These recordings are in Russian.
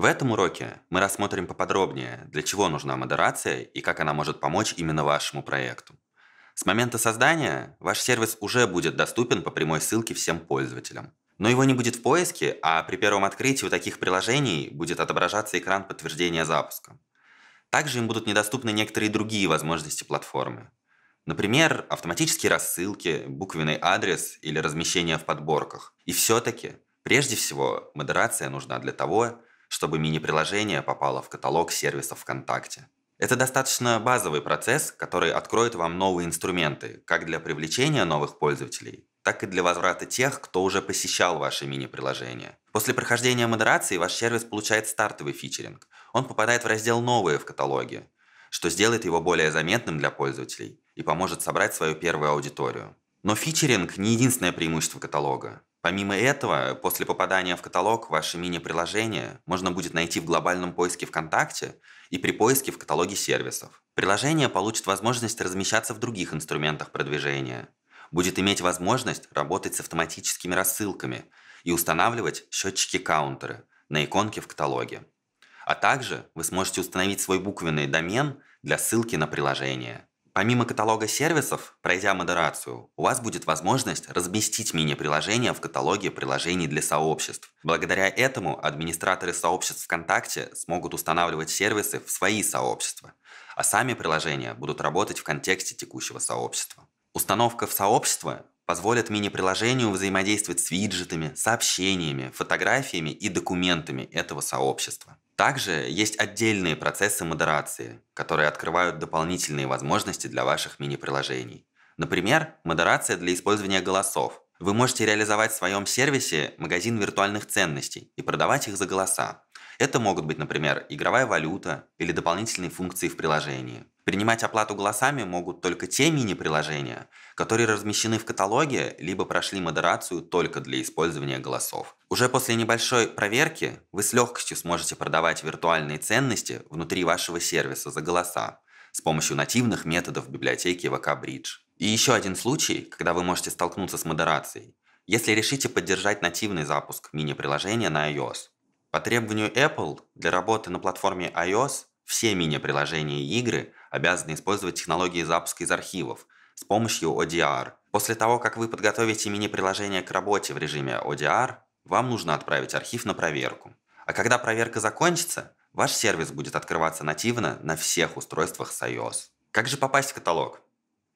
В этом уроке мы рассмотрим поподробнее, для чего нужна модерация и как она может помочь именно вашему проекту. С момента создания ваш сервис уже будет доступен по прямой ссылке всем пользователям. Но его не будет в поиске, а при первом открытии у таких приложений будет отображаться экран подтверждения запуска. Также им будут недоступны некоторые другие возможности платформы. Например, автоматические рассылки, буквенный адрес или размещение в подборках. И все-таки, прежде всего, модерация нужна для того, чтобы мини-приложение попало в каталог сервисов ВКонтакте. Это достаточно базовый процесс, который откроет вам новые инструменты, как для привлечения новых пользователей, так и для возврата тех, кто уже посещал ваше мини-приложение. После прохождения модерации ваш сервис получает стартовый фичеринг. Он попадает в раздел «Новые» в каталоге, что сделает его более заметным для пользователей и поможет собрать свою первую аудиторию. Но фичеринг не единственное преимущество каталога. Помимо этого, после попадания в каталог ваше мини-приложение можно будет найти в глобальном поиске ВКонтакте и при поиске в каталоге сервисов. Приложение получит возможность размещаться в других инструментах продвижения, будет иметь возможность работать с автоматическими рассылками и устанавливать счетчики-каунтеры на иконке в каталоге. А также вы сможете установить свой буквенный домен для ссылки на приложение – Помимо каталога сервисов, пройдя модерацию, у вас будет возможность разместить мини-приложение в каталоге приложений для сообществ. Благодаря этому администраторы сообществ ВКонтакте смогут устанавливать сервисы в свои сообщества, а сами приложения будут работать в контексте текущего сообщества. Установка в сообщество позволит мини-приложению взаимодействовать с виджетами, сообщениями, фотографиями и документами этого сообщества. Также есть отдельные процессы модерации, которые открывают дополнительные возможности для ваших мини-приложений. Например, модерация для использования голосов. Вы можете реализовать в своем сервисе магазин виртуальных ценностей и продавать их за голоса. Это могут быть, например, игровая валюта или дополнительные функции в приложении. Принимать оплату голосами могут только те мини-приложения, которые размещены в каталоге, либо прошли модерацию только для использования голосов. Уже после небольшой проверки вы с легкостью сможете продавать виртуальные ценности внутри вашего сервиса за голоса с помощью нативных методов библиотеки VK Bridge. И еще один случай, когда вы можете столкнуться с модерацией, если решите поддержать нативный запуск мини-приложения на iOS. По требованию Apple для работы на платформе iOS все мини-приложения и игры – обязаны использовать технологии запуска из архивов с помощью ODR. После того, как вы подготовите мини-приложение к работе в режиме ODR, вам нужно отправить архив на проверку. А когда проверка закончится, ваш сервис будет открываться нативно на всех устройствах с iOS. Как же попасть в каталог?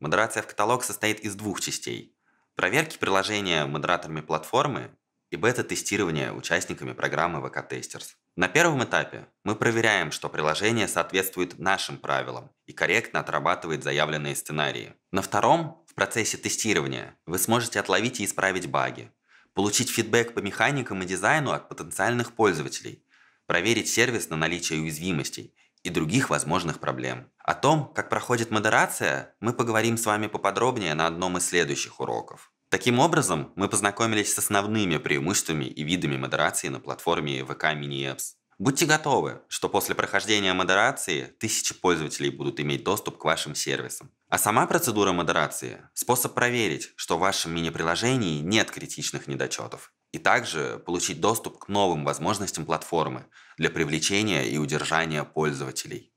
Модерация в каталог состоит из двух частей. Проверки приложения модераторами платформы и бета-тестирование участниками программы ВК-тестерс. На первом этапе мы проверяем, что приложение соответствует нашим правилам и корректно отрабатывает заявленные сценарии. На втором, в процессе тестирования, вы сможете отловить и исправить баги, получить фидбэк по механикам и дизайну от потенциальных пользователей, проверить сервис на наличие уязвимостей и других возможных проблем. О том, как проходит модерация, мы поговорим с вами поподробнее на одном из следующих уроков. Таким образом, мы познакомились с основными преимуществами и видами модерации на платформе VK Mini Apps. Будьте готовы, что после прохождения модерации тысячи пользователей будут иметь доступ к вашим сервисам. А сама процедура модерации – способ проверить, что в вашем мини-приложении нет критичных недочетов, и также получить доступ к новым возможностям платформы для привлечения и удержания пользователей.